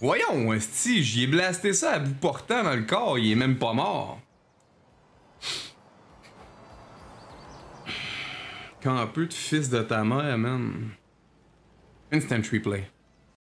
Voyons, si j'y ai blasté ça à bout portant dans le corps, il est même pas mort. Quand un peu de fils de ta mère, même. Instant replay.